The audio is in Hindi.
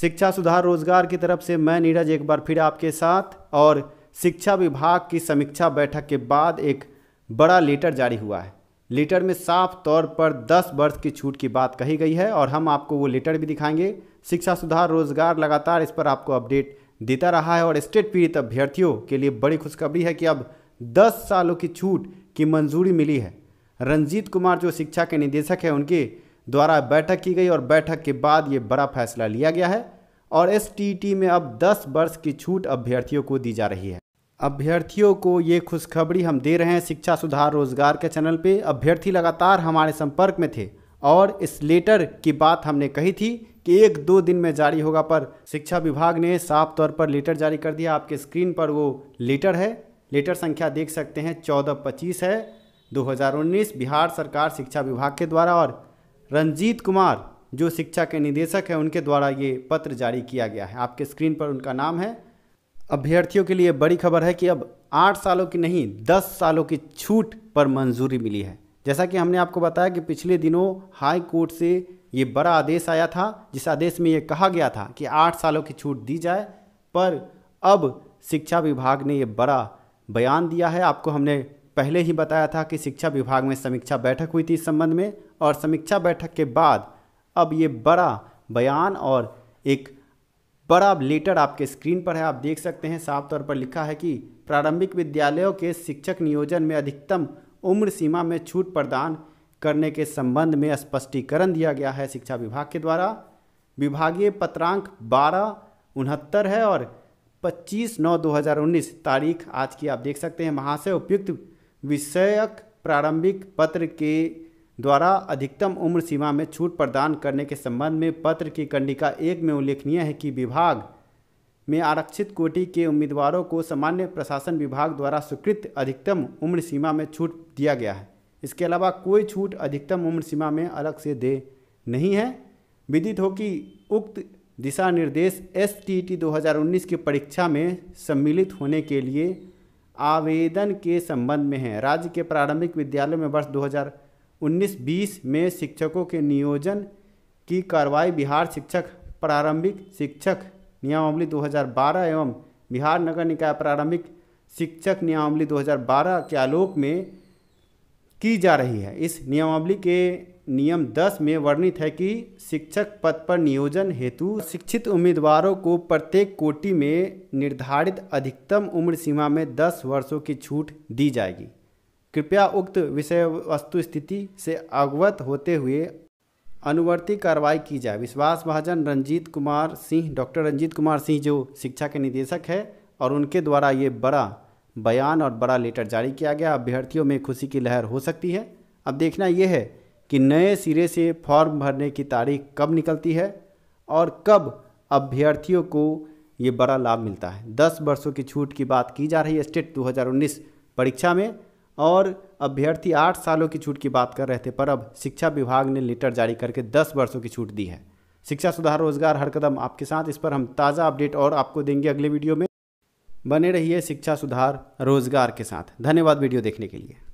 शिक्षा सुधार रोजगार की तरफ से मैं नीरज एक बार फिर आपके साथ और शिक्षा विभाग की समीक्षा बैठक के बाद एक बड़ा लेटर जारी हुआ है लेटर में साफ तौर पर 10 वर्ष की छूट की बात कही गई है और हम आपको वो लेटर भी दिखाएंगे शिक्षा सुधार रोजगार लगातार इस पर आपको अपडेट देता रहा है और स्टेट पीड़ित अभ्यर्थियों के लिए बड़ी खुशखबरी है कि अब 10 सालों की छूट की मंजूरी मिली है रंजीत कुमार जो शिक्षा के निदेशक हैं उनके द्वारा बैठक की गई और बैठक के बाद ये बड़ा फैसला लिया गया है और एस में अब 10 वर्ष की छूट अभ्यर्थियों को दी जा रही है अभ्यर्थियों को ये खुशखबरी हम दे रहे हैं शिक्षा सुधार रोजगार के चैनल पे अभ्यर्थी लगातार हमारे संपर्क में थे और इस लेटर की बात हमने कही थी कि एक दो दिन में जारी होगा पर शिक्षा विभाग ने साफ तौर पर लेटर जारी कर दिया आपके स्क्रीन पर वो लेटर है लेटर संख्या देख सकते हैं चौदह पच्चीस है 2019 बिहार सरकार शिक्षा विभाग के द्वारा और रंजीत कुमार जो शिक्षा के निदेशक हैं उनके द्वारा ये पत्र जारी किया गया है आपके स्क्रीन पर उनका नाम है अभ्यर्थियों के लिए बड़ी खबर है कि अब आठ सालों की नहीं दस सालों की छूट पर मंजूरी मिली है जैसा कि हमने आपको बताया कि पिछले दिनों हाई कोर्ट से ये बड़ा आदेश आया था जिस आदेश में ये कहा गया था कि आठ सालों की छूट दी जाए पर अब शिक्षा विभाग ने ये बड़ा बयान दिया है आपको हमने पहले ही बताया था कि शिक्षा विभाग में समीक्षा बैठक हुई थी इस संबंध में और समीक्षा बैठक के बाद अब ये बड़ा बयान और एक बड़ा लेटर आपके स्क्रीन पर है आप देख सकते हैं साफ तौर पर लिखा है कि प्रारंभिक विद्यालयों के शिक्षक नियोजन में अधिकतम उम्र सीमा में छूट प्रदान करने के संबंध में स्पष्टीकरण दिया गया है शिक्षा विभाग के द्वारा विभागीय पत्रांक बारह उनहत्तर है और 25 नौ 2019 तारीख आज की आप देख सकते हैं महाशय उपयुक्त विषयक प्रारंभिक पत्र के द्वारा अधिकतम उम्र सीमा में छूट प्रदान करने के संबंध में पत्र की कंडिका एक में उल्लेखनीय है कि विभाग में आरक्षित कोटि के उम्मीदवारों को सामान्य प्रशासन विभाग द्वारा स्वीकृत अधिकतम उम्र सीमा में छूट दिया गया है इसके अलावा कोई छूट अधिकतम उम्र सीमा में अलग से दे नहीं है विदित हो कि उक्त दिशा निर्देश एस टी की परीक्षा में सम्मिलित होने के लिए आवेदन के संबंध में है राज्य के प्रारंभिक विद्यालयों में वर्ष 2019-20 में शिक्षकों के नियोजन की कार्रवाई बिहार शिक्षक प्रारंभिक शिक्षक नियमावली 2012 एवं बिहार नगर निकाय प्रारंभिक शिक्षक नियमावली 2012 के आलोक में की जा रही है इस नियमावली के नियम 10 में वर्णित है कि शिक्षक पद पर नियोजन हेतु शिक्षित उम्मीदवारों को प्रत्येक कोटि में निर्धारित अधिकतम उम्र सीमा में 10 वर्षों की छूट दी जाएगी कृपया उक्त विषय वस्तु स्थिति से अवगत होते हुए अनुवर्ती कार्रवाई की जाए विश्वास महाजन रंजीत कुमार सिंह डॉक्टर रंजीत कुमार सिंह जो शिक्षा के निदेशक है और उनके द्वारा ये बड़ा बयान और बड़ा लेटर जारी किया गया अभ्यर्थियों में खुशी की लहर हो सकती है अब देखना यह है कि नए सिरे से फॉर्म भरने की तारीख कब निकलती है और कब अभ्यर्थियों को ये बड़ा लाभ मिलता है दस वर्षों की छूट की बात की जा रही है स्टेट 2019 परीक्षा में और अभ्यर्थी आठ सालों की छूट की बात कर रहे थे पर अब शिक्षा विभाग ने लेटर जारी करके दस वर्षों की छूट दी है शिक्षा सुधार रोजगार हर कदम आपके साथ इस पर हम ताज़ा अपडेट और आपको देंगे अगले वीडियो में बने रहिए शिक्षा सुधार रोजगार के साथ धन्यवाद वीडियो देखने के लिए